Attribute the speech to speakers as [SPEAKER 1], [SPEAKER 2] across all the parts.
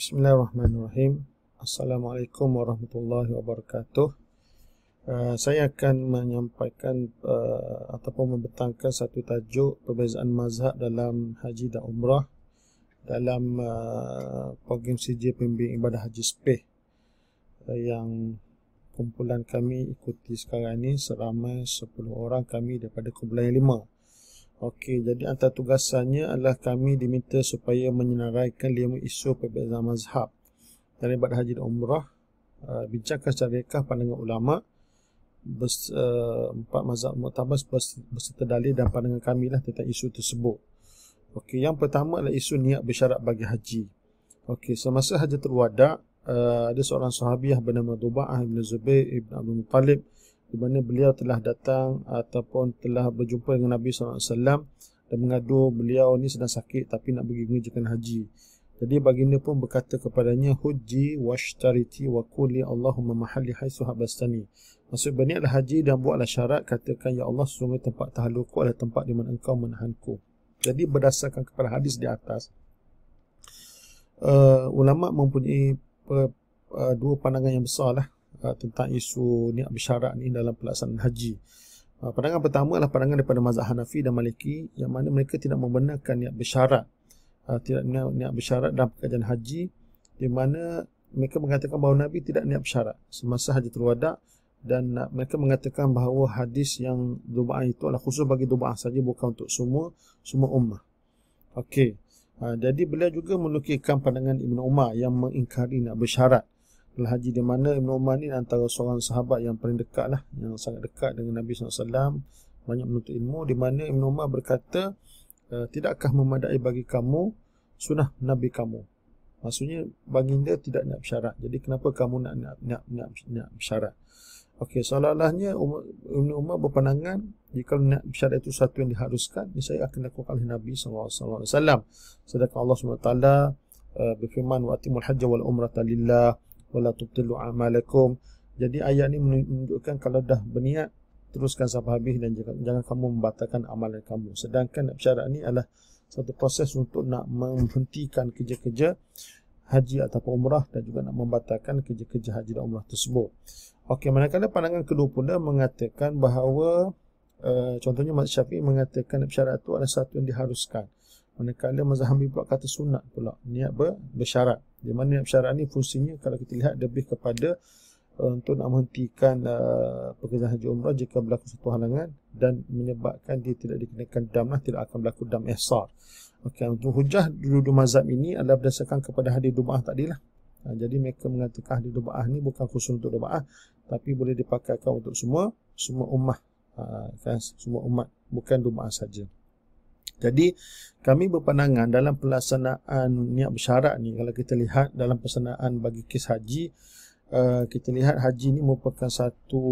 [SPEAKER 1] Bismillahirrahmanirrahim. Assalamualaikum warahmatullahi wabarakatuh. Uh, saya akan menyampaikan uh, ataupun membentangkan satu tajuk perbezaan mazhab dalam haji dan umrah dalam uh, program CJ Pembimbing Ibadah Haji SPEH uh, yang kumpulan kami ikuti sekarang ini seramai 10 orang kami daripada kumpulan yang 5. Okey, jadi antara tugasannya adalah kami diminta supaya menyenaraikan lima isu perbezaan mazhab dari ibadah haji dan umrah, uh, bincangkan secara rekah pandangan ulama bers, uh, empat mazhab muktabas berserta dalil dan pandangan kami lah tentang isu tersebut. Okey, yang pertama adalah isu niat bersyarat bagi haji. Okey, semasa haji terwada, uh, ada seorang sahabiah bernama Duba'ah bin Zubair bin Abdul Muttalib di mana beliau telah datang ataupun telah berjumpa dengan Nabi SAW dan mengadu beliau ni sedang sakit tapi nak pergi mengerjakan haji. Jadi baginda pun berkata kepadanya hujji washtariti wa quli Allahumma mahalli haitsu habastani. Maksud berniatlah haji dan buatlah syarat katakan ya Allah sungguh tempat tahalluku adalah tempat di mana engkau menahanku. Jadi berdasarkan kepada hadis di atas uh, ulama mempunyai uh, uh, dua pandangan yang besarlah tentang isu niat bersyarat ni dalam pelaksanaan haji. Uh, pandangan pertama adalah pandangan daripada mazhab Hanafi dan Maliki yang mana mereka tidak membenarkan niat bersyarat. Uh, ah, tidak niat, niat bersyarat dalam perjalanan haji di mana mereka mengatakan bahawa Nabi tidak niat bersyarat semasa haji terwada dan uh, mereka mengatakan bahawa hadis yang duba'ah itu adalah khusus bagi duba'ah saja bukan untuk semua semua ummah. Okey. Uh, jadi beliau juga menukilkan pandangan Ibn Umar yang mengingkari niat bersyarat. Al-Haji di mana Ibn Umar ni antara seorang sahabat yang paling dekat lah yang sangat dekat dengan Nabi SAW banyak menuntut ilmu di mana Ibn Umar berkata eh, tidakkah memadai bagi kamu sunnah Nabi kamu maksudnya baginda tidak nak syarat jadi kenapa kamu nak nak nak nak, nak syarat ok seolah-olahnya Ibn Umar berpandangan jika nak syarat itu satu yang diharuskan ini saya akan lakukan oleh Nabi SAW sedangkan Allah SWT uh, eh, berfirman wa atimul hajjah wal umrata lillah wala tubtilu amalakum. Jadi ayat ni menunjukkan kalau dah berniat teruskan sampai habis dan jangan, jangan kamu membatalkan amalan kamu. Sedangkan syarat ni adalah satu proses untuk nak menghentikan kerja-kerja haji atau umrah dan juga nak membatalkan kerja-kerja haji dan umrah tersebut. Okey, manakala pandangan kedua pula mengatakan bahawa uh, contohnya Mazhab Syafi'i mengatakan syarat itu adalah satu yang diharuskan. Manakala Mazhab Hanbali pula kata sunat pula, niat bersyarat. Di mana syara'an ini fungsinya kalau kita lihat lebih kepada uh, untuk nak menghentikan uh, pekerjaan haji umrah jika berlaku suatu halangan dan menyebabkan dia tidak dikenakan dam lah, tidak akan berlaku dam ihsar. Okey, untuk hujah dulu-dulu mazhab ini adalah berdasarkan kepada hadir dubah tadi lah. Ha, jadi mereka mengatakan hadir dubah ni bukan khusus untuk dubah tapi boleh dipakaikan untuk semua semua ummah. Ha, kan, semua umat bukan dubah sahaja. Jadi kami berpandangan dalam pelaksanaan niat bersyarat ni kalau kita lihat dalam pelaksanaan bagi kes haji Uh, kita lihat haji ini merupakan satu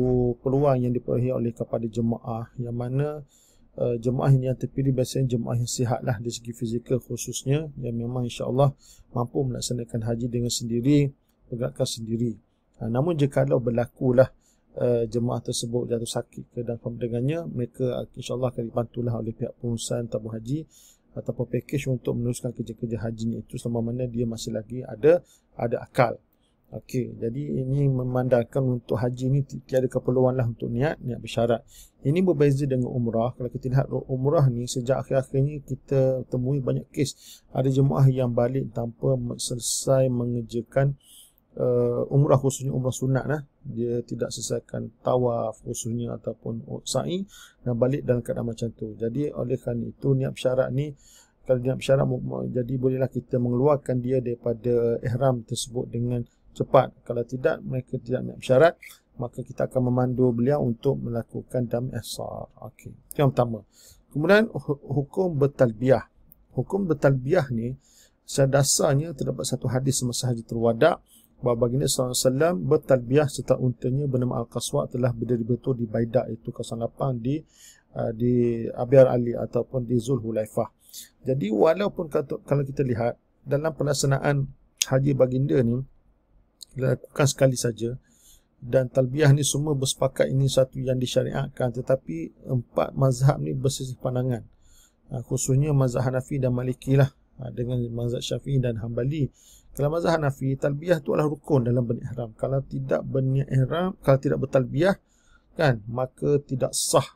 [SPEAKER 1] peluang yang diperolehi oleh kepada jemaah yang mana uh, jemaah ini yang terpilih biasanya jemaah yang sihat lah dari segi fizikal khususnya yang memang insya Allah mampu melaksanakan haji dengan sendiri, bergerakkan sendiri. Uh, namun jika berlaku lah uh, jemaah tersebut jatuh sakit ke dan pemberdengannya mereka ah, insyaAllah akan dibantulah oleh pihak perusahaan tabung haji ataupun pakej untuk meneruskan kerja-kerja hajinya itu selama mana dia masih lagi ada ada akal Okey, jadi ini memandangkan untuk haji ni tiada keperluanlah untuk niat, niat bersyarat. Ini berbeza dengan umrah. Kalau kita lihat umrah ni sejak akhir-akhir ni kita temui banyak kes ada jemaah yang balik tanpa selesai mengerjakan uh, umrah khususnya umrah sunat lah. dia tidak selesaikan tawaf khususnya ataupun sa'i dan balik dalam keadaan macam tu jadi oleh kerana itu niat syarat ni kalau niat syarat jadi bolehlah kita mengeluarkan dia daripada ihram tersebut dengan cepat kalau tidak mereka tidak niat syarat maka kita akan memandu beliau untuk melakukan dam ihsar okey itu yang pertama kemudian hukum bertalbiah hukum bertalbiah ni Sedasarnya terdapat satu hadis semasa haji terwadak bahawa baginda SAW bertalbiah serta untanya bernama Al-Qaswa telah berdiri betul di Baidah itu kawasan apa di uh, di Abiyar Ali ataupun di Zul Hulaifah. Jadi walaupun kata, kalau kita lihat dalam pelaksanaan haji baginda ni dilakukan sekali saja dan talbiah ni semua bersepakat ini satu yang disyariatkan tetapi empat mazhab ni bersisih pandangan uh, khususnya mazhab Hanafi dan Maliki lah uh, dengan mazhab Syafi'i dan Hambali dalam mazhab Hanafi talbiyah tu adalah rukun dalam berniat ihram kalau tidak berniat ihram kalau tidak bertalbiyah kan maka tidak sah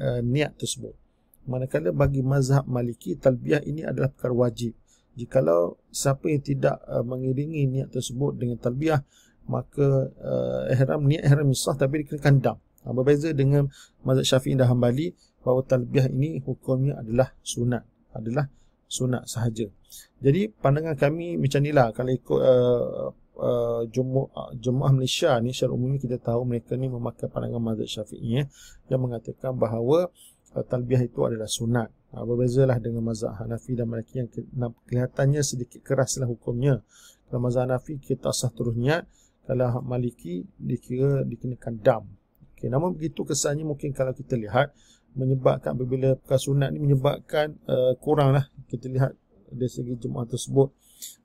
[SPEAKER 1] uh, niat tersebut manakala bagi mazhab Maliki talbiyah ini adalah perkara wajib jikalau siapa yang tidak uh, mengiringi niat tersebut dengan talbiyah maka uh, ihram niat ihram sah tapi dikenakan dam ha, berbeza dengan mazhab Syafi'i dan Hambali bahawa talbiyah ini hukumnya adalah sunat adalah sunat sahaja. Jadi pandangan kami macam ni lah kalau ikut uh, uh, jemaah Malaysia ni secara umum kita tahu mereka ni memakai pandangan mazhab syafi'i ya, yang mengatakan bahawa uh, talbiah itu adalah sunat. Uh, berbezalah dengan mazhab Hanafi dan mereka yang kelihatannya sedikit keraslah hukumnya. Kalau mazhab Hanafi kita sah terus niat, kalau Maliki dikira dikenakan dam. Okay, namun begitu kesannya mungkin kalau kita lihat menyebabkan apabila perkara sunat ni menyebabkan uh, kuranglah kita lihat dari segi jemaah tersebut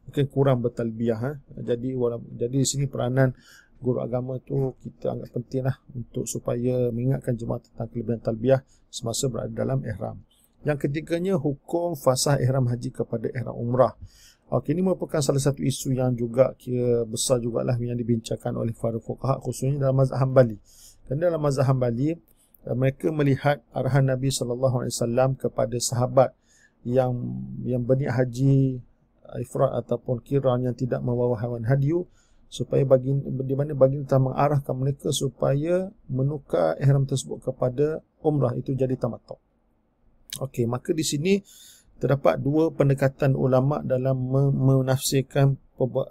[SPEAKER 1] mungkin kurang bertalbiah ha? jadi walaupun, jadi di sini peranan guru agama tu kita anggap pentinglah untuk supaya mengingatkan jemaah tentang kelebihan talbiah semasa berada dalam ihram yang ketiganya hukum fasah ihram haji kepada ihram umrah Okey, ini merupakan salah satu isu yang juga kira besar jugalah yang dibincangkan oleh para fuqaha khususnya dalam mazhab Bali. Dan dalam mazhab Bali. Eh, mereka melihat arahan Nabi sallallahu alaihi wasallam kepada sahabat yang yang berniat haji eh, ifrat ataupun kiran yang tidak membawa haiwan hadiu supaya baginda di mana baginda telah mengarahkan mereka supaya menukar ihram tersebut kepada umrah itu jadi tamattu. Okey, maka di sini terdapat dua pendekatan ulama dalam menafsirkan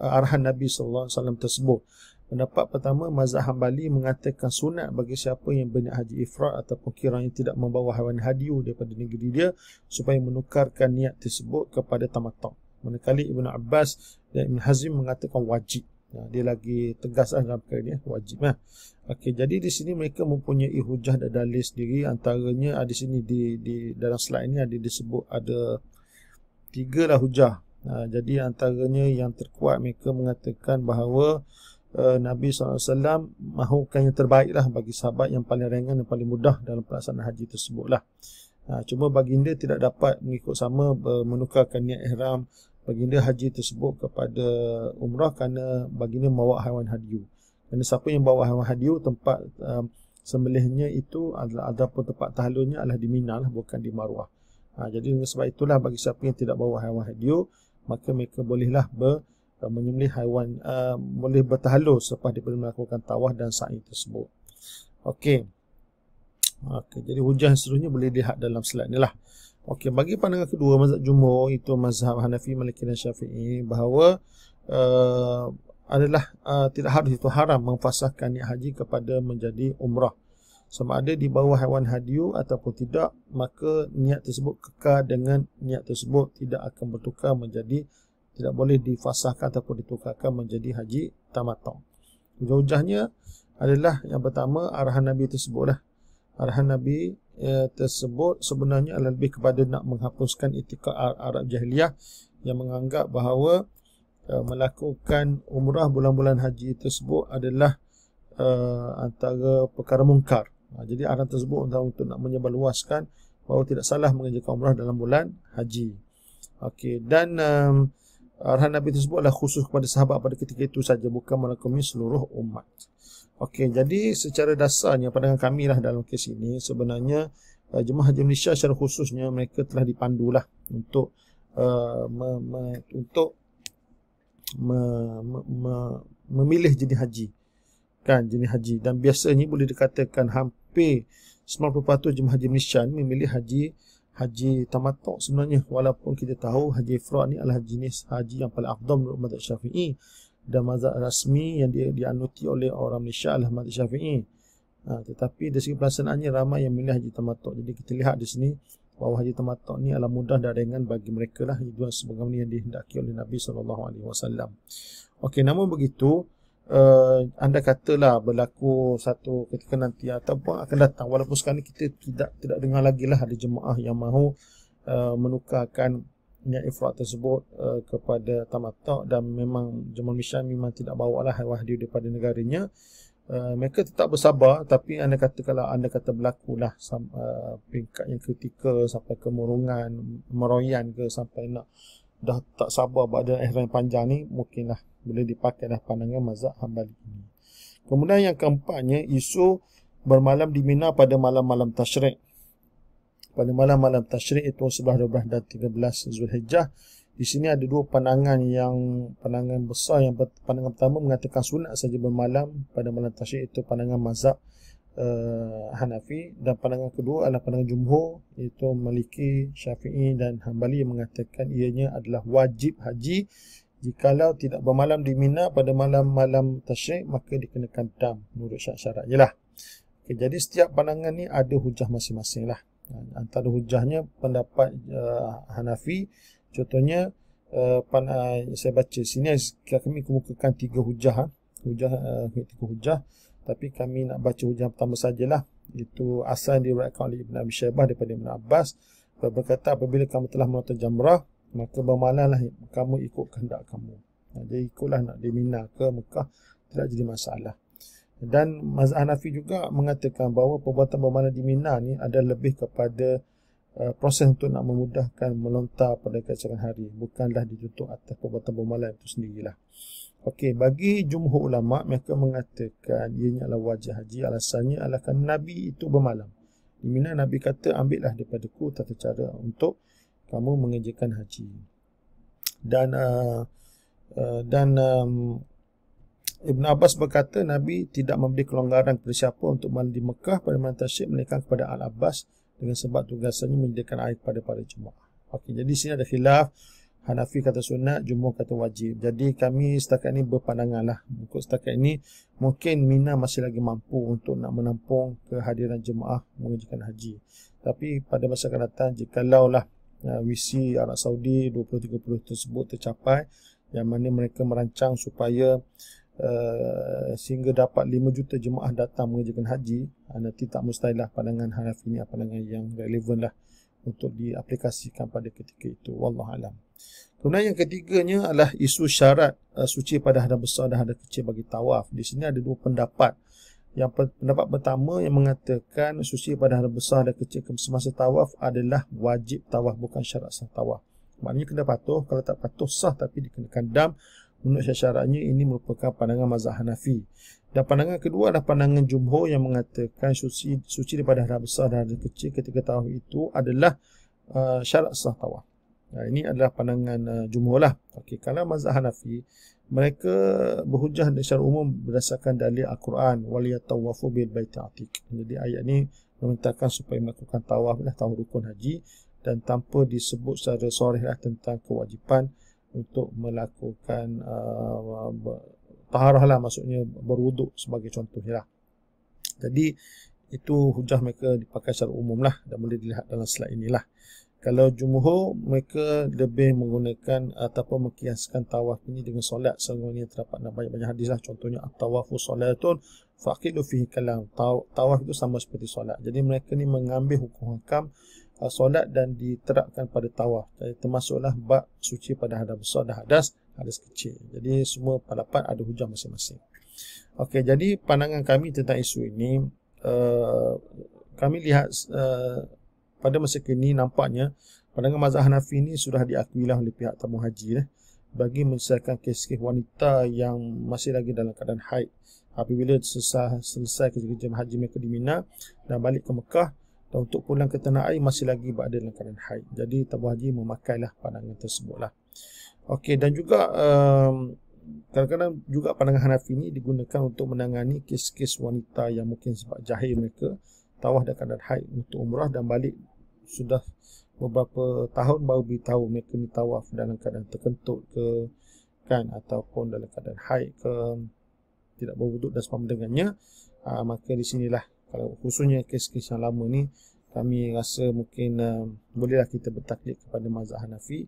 [SPEAKER 1] arahan Nabi sallallahu alaihi wasallam tersebut. Pendapat pertama, mazhab Hanbali mengatakan sunat bagi siapa yang banyak haji ifrat ataupun kiranya tidak membawa haiwan hadiu daripada negeri dia supaya menukarkan niat tersebut kepada tamatak. Manakala Ibn Abbas dan Ibn Hazim mengatakan wajib. Nah, dia lagi tegas lah dalam ni wajib lah. Okay, jadi di sini mereka mempunyai hujah dan dalil sendiri antaranya ah, di sini di, di dalam slide ini ada disebut ada tiga lah hujah. Nah, jadi antaranya yang terkuat mereka mengatakan bahawa Eh, Nabi SAW mahukan yang terbaiklah bagi sahabat yang paling ringan dan paling mudah dalam pelaksanaan haji tersebutlah. Ha, cuma baginda tidak dapat mengikut sama menukarkan niat ihram baginda haji tersebut kepada umrah kerana baginda bawa haiwan hadiu. Kerana siapa yang bawa haiwan hadiu tempat um, sembelihnya itu adalah ada pun tempat tahlunya adalah di Mina lah bukan di Marwah. Ha, jadi sebab itulah bagi siapa yang tidak bawa haiwan hadiu maka mereka bolehlah ber, Uh, menyembelih haiwan uh, boleh bertahalus selepas dia melakukan tawaf dan sa'i tersebut. Okey. Okey, jadi hujah seterusnya boleh lihat dalam slide ni lah. Okey, bagi pandangan kedua mazhab jumhur itu mazhab Hanafi, Maliki dan Syafi'i bahawa uh, adalah uh, tidak harus itu haram memfasahkan niat haji kepada menjadi umrah. Sama ada di bawah haiwan hadiu ataupun tidak, maka niat tersebut kekal dengan niat tersebut tidak akan bertukar menjadi tidak boleh difasahkan ataupun ditukarkan menjadi haji tamatuk. Hujah-hujahnya adalah yang pertama arahan Nabi tersebutlah. Arahan Nabi eh, tersebut sebenarnya adalah lebih kepada nak menghapuskan itikad Arab jahiliah yang menganggap bahawa eh, melakukan umrah bulan-bulan haji tersebut adalah eh, antara perkara mungkar. Ha, jadi arahan tersebut untuk, untuk nak menyebarluaskan bahawa tidak salah mengerjakan umrah dalam bulan haji. Okey dan um, arahan Nabi tersebutlah khusus kepada sahabat pada ketika itu saja bukan melakukannya seluruh umat. Okey, jadi secara dasarnya pandangan kami lah dalam kes ini sebenarnya uh, jemaah haji Malaysia secara khususnya mereka telah dipandulah untuk uh, me, me, untuk me, me, me, memilih jenis haji. Kan jenis haji dan biasanya boleh dikatakan hampir 90% jemaah haji Malaysia memilih haji haji Tamatok sebenarnya walaupun kita tahu haji ifrad ni adalah jenis haji yang paling afdal menurut mazhab Syafi'i dan mazhab rasmi yang dia dianuti oleh orang Malaysia adalah mazhab Syafi'i. Ha, tetapi dari segi pelaksanaannya ramai yang memilih haji Tamatok. Jadi kita lihat di sini bahawa haji Tamatok ni adalah mudah dan ringan bagi mereka lah. Itu sebagaimana yang dihendaki oleh Nabi SAW. Okey, namun begitu, uh, eh, anda katalah berlaku satu ketika nanti atau apa akan datang walaupun sekarang ni kita tidak tidak dengar lagi lah ada jemaah yang mahu uh, menukarkan niat ifrat tersebut uh, kepada tamatak dan memang jemaah misyan memang tidak bawa lah wahdi daripada negaranya Uh, mereka tetap bersabar tapi anda kata kalau anda kata berlakulah uh, peringkat yang kritikal sampai kemurungan meroyan ke sampai nak dah tak sabar pada akhiran panjang ni lah boleh dipakai dah pandangan mazhab Hanbali Kemudian yang keempatnya isu bermalam di Mina pada malam-malam tasyrik. Pada malam-malam tasyrik itu 11, 12 dan 13 Zulhijjah di sini ada dua pandangan yang pandangan besar yang pandangan pertama mengatakan sunat saja bermalam pada malam tasyrik itu pandangan mazhab Uh, Hanafi dan pandangan kedua adalah pandangan jumhur iaitu Maliki, Syafi'i dan Hanbali yang mengatakan ianya adalah wajib haji jikalau tidak bermalam di Mina pada malam-malam tashrik maka dikenakan dam menurut syarat-syarat lah okay, jadi setiap pandangan ni ada hujah masing-masing lah ha, antara hujahnya pendapat uh, Hanafi contohnya uh, pan, uh, saya baca sini eh, kami kemukakan tiga hujah ha. hujah uh, tiga hujah tapi kami nak baca hujah pertama sajalah itu asal yang diuraikan oleh Ibn Abi Shaybah daripada Ibn Abbas berkata apabila kamu telah menonton jamrah maka bermalalah kamu ikut kehendak kamu. Jadi ikutlah nak di Mina ke Mekah tidak jadi masalah. Dan Mazhab Hanafi juga mengatakan bahawa perbuatan bermalah di Mina ni ada lebih kepada uh, proses untuk nak memudahkan melontar pada keesokan hari bukanlah dituntut atas perbuatan bermalah itu sendirilah. Okey, bagi jumhur ulama mereka mengatakan ianya adalah wajah haji alasannya adalah kerana Nabi itu bermalam. Di Mina Nabi kata ambillah daripada ku tata cara untuk kamu mengerjakan haji dan uh, uh, dan um, Ibn Abbas berkata Nabi tidak memberi kelonggaran kepada siapa untuk mandi di Mekah pada malam tasyrik melainkan kepada Al Abbas dengan sebab tugasannya menyediakan air pada para jemaah. Okey, jadi sini ada khilaf Hanafi kata sunat, jumhur kata wajib. Jadi kami setakat ini berpandanganlah untuk setakat ini mungkin Mina masih lagi mampu untuk nak menampung kehadiran jemaah mengerjakan haji. Tapi pada masa akan datang jikalau lah uh, ya, visi Arab Saudi 2030 tersebut tercapai yang mana mereka merancang supaya uh, sehingga dapat 5 juta jemaah datang mengerjakan haji uh, nanti tak mustahil lah pandangan haraf ini ah, pandangan yang relevan lah untuk diaplikasikan pada ketika itu Wallahualam Kemudian yang ketiganya adalah isu syarat uh, suci pada hadah besar dan hadah kecil bagi tawaf. Di sini ada dua pendapat yang pendapat pertama yang mengatakan suci pada hal besar dan kecil semasa tawaf adalah wajib tawaf bukan syarat sah tawaf maknanya kena patuh kalau tak patuh sah tapi dikenakan dam menurut syaratnya ini merupakan pandangan mazhab Hanafi dan pandangan kedua adalah pandangan jumhur yang mengatakan suci suci daripada hal besar dan hal kecil ketika tawaf itu adalah uh, syarat sah tawaf nah, ini adalah pandangan uh, jumhur lah okay, kalau mazhab Hanafi mereka berhujah dengan secara umum berdasarkan dalil Al-Quran wal yatawafu bil bait atik. jadi ayat ni memintakan supaya melakukan tawaf lah tahun rukun haji dan tanpa disebut secara sorih lah tentang kewajipan untuk melakukan uh, taharah lah maksudnya berwuduk sebagai contoh lah jadi itu hujah mereka dipakai secara umum lah dan boleh dilihat dalam slide inilah kalau jumhur mereka lebih menggunakan eh, ataupun mengkiaskan tawaf ini dengan solat sebagaimana terdapat dalam banyak-banyak hadis lah contohnya at-tawafu solatun faqilu fihi kalam tawaf itu sama seperti solat jadi mereka ni mengambil hukum hakam uh, solat dan diterapkan pada tawaf jadi, termasuklah bab suci pada hadas besar dan hadas hadas kecil jadi semua pendapat ada hujah masing-masing okey jadi pandangan kami tentang isu ini uh, kami lihat uh, pada masa kini nampaknya pandangan mazhab Hanafi ini sudah diakui lah oleh pihak tamu haji eh, bagi menyelesaikan kes-kes wanita yang masih lagi dalam keadaan haid apabila selesai, selesai kerja-kerja haji mereka di Mina dan balik ke Mekah dan untuk pulang ke tanah air masih lagi berada dalam keadaan haid. Jadi tabu haji memakailah pandangan tersebut lah. Okey dan juga um, kadang-kadang juga pandangan Hanafi ini digunakan untuk menangani kes-kes wanita yang mungkin sebab jahil mereka tawah dan keadaan haid untuk umrah dan balik sudah beberapa tahun baru beritahu mereka ni tawaf dalam keadaan terkentut ke kan ataupun dalam keadaan haid ke tidak berwuduk dan sebagainya dengannya aa, ah, maka di sinilah kalau khususnya kes-kes yang lama ni kami rasa mungkin uh, bolehlah kita bertaklid kepada mazhab Hanafi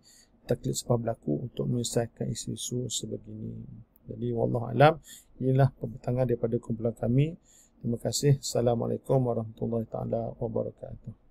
[SPEAKER 1] taklid sebab berlaku untuk menyelesaikan isu-isu sebegini jadi wallahu alam inilah pembentangan daripada kumpulan kami terima kasih assalamualaikum warahmatullahi taala wabarakatuh